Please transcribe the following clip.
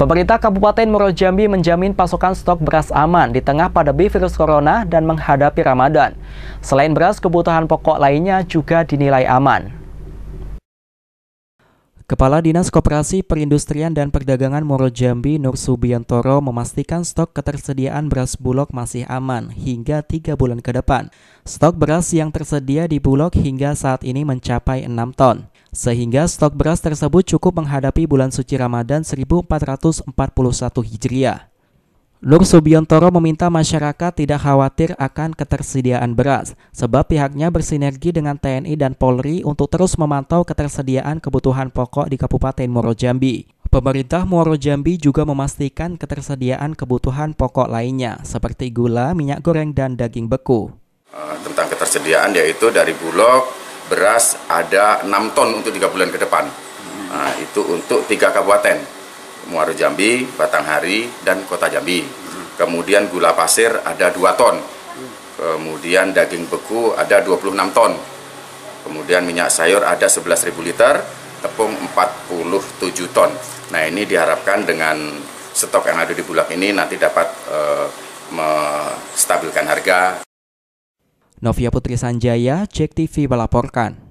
Pemerintah Kabupaten Muro Jambi menjamin pasokan stok beras aman di tengah pandemi virus corona dan menghadapi Ramadan. Selain beras, kebutuhan pokok lainnya juga dinilai aman. Kepala Dinas Koperasi Perindustrian dan Perdagangan Muaro Jambi Nur Subiantoro memastikan stok ketersediaan beras Bulog masih aman hingga tiga bulan ke depan. Stok beras yang tersedia di Bulog hingga saat ini mencapai 6 ton. Sehingga stok beras tersebut cukup menghadapi bulan suci Ramadan 1441 Hijriah. Nur Subiantoro meminta masyarakat tidak khawatir akan ketersediaan beras, sebab pihaknya bersinergi dengan TNI dan Polri untuk terus memantau ketersediaan kebutuhan pokok di Kabupaten Muaro Jambi. Pemerintah Muaro Jambi juga memastikan ketersediaan kebutuhan pokok lainnya, seperti gula, minyak goreng, dan daging beku. Eh, tentang ketersediaan yaitu dari Bulog, beras ada 6 ton untuk tiga bulan ke depan. Nah, itu untuk tiga kabupaten, Muaro Jambi, Batanghari, dan Kota Jambi. Kemudian gula pasir ada 2 ton, kemudian daging beku ada 26 ton, kemudian minyak sayur ada 11.000 liter, tepung 47 ton. Nah ini diharapkan dengan stok yang ada di bulan ini nanti dapat eh, menstabilkan harga. Novia Putri Sanjaya, Cek TV melaporkan.